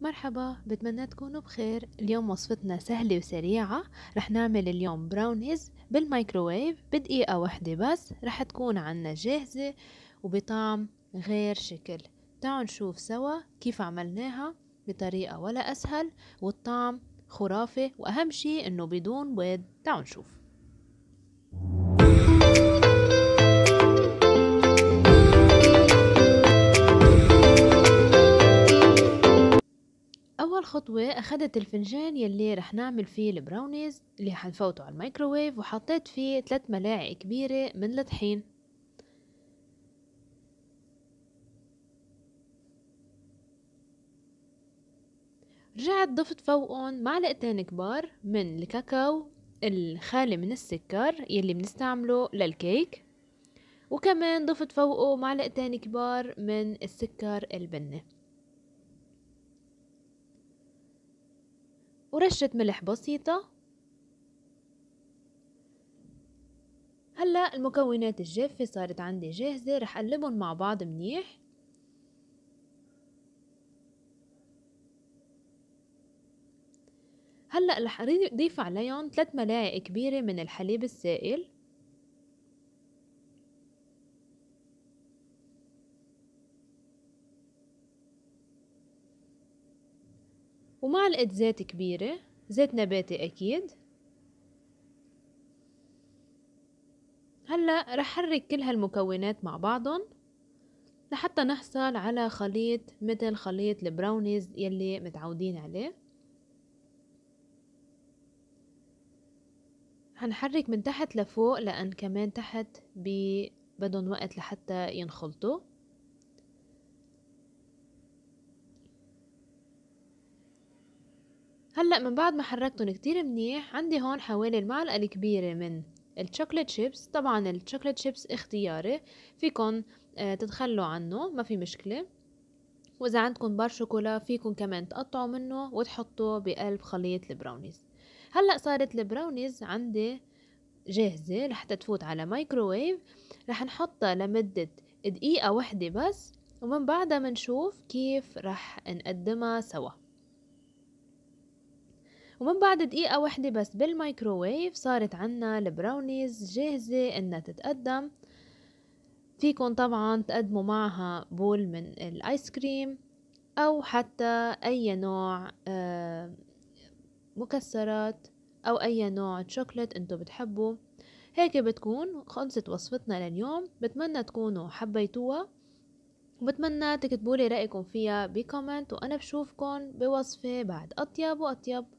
مرحبا بتمنى تكونوا بخير اليوم وصفتنا سهلة وسريعة رح نعمل اليوم براونيز بالمايكروويف بدقيقة واحدة بس رح تكون عنا جاهزة وبطعم غير شكل تعالوا نشوف سوا كيف عملناها بطريقة ولا أسهل والطعم خرافة وأهم شي إنه بدون بيض تعالوا نشوف خطوة أخدت الفنجان يلي رح نعمل فيه البراونيز اللي حنفوته على الميكروويف وحطيت فيه ثلاث ملاعق كبيرة من الطحين رجعت ضفت فوقهم معلقتين كبار من الكاكاو الخالي من السكر يلي بنستعمله للكيك وكمان ضفت فوقه معلقتين كبار من السكر البني ورشة ملح بسيطة هلأ المكونات الجافة صارت عندي جاهزة رح أقلبهم مع بعض منيح هلأ رح أضيف عليهم 3 ملاعق كبيرة من الحليب السائل ومعلقة زيت كبيرة زيت نباتي أكيد هلأ رح حرك كل هالمكونات مع بعضهم لحتى نحصل على خليط مثل خليط البراونيز يلي متعودين عليه هنحرك من تحت لفوق لأن كمان تحت بدهم وقت لحتى ينخلطوا هلأ من بعد ما حركتهم كتير منيح عندي هون حوالي المعلقة الكبيرة من الشوكليت شيبس طبعا الشوكليت شيبس اختياري فيكن آه، تتخلوا عنه ما في مشكلة وإذا عندكم بار شوكولا فيكن كمان تقطعوا منه وتحطوه بقلب خليط البراونيز هلأ صارت البراونيز عندي جاهزة لحتى تفوت على مايكروويف رح نحطها لمدة دقيقة واحدة بس ومن بعدها منشوف كيف رح نقدمها سوا ومن بعد دقيقة واحدة بس بالمايكروويف صارت عنا البراونيز جاهزة انها تتقدم فيكن طبعا تقدموا معها بول من الايس كريم او حتى اي نوع آه، مكسرات او اي نوع شوكولات انتو بتحبوا هيك بتكون خلصت وصفتنا لليوم بتمنى تكونوا حبيتوها وبتمنى تكتبولي رأيكم فيها بكومنت وأنا بشوفكن بوصفة بعد أطيب وأطيب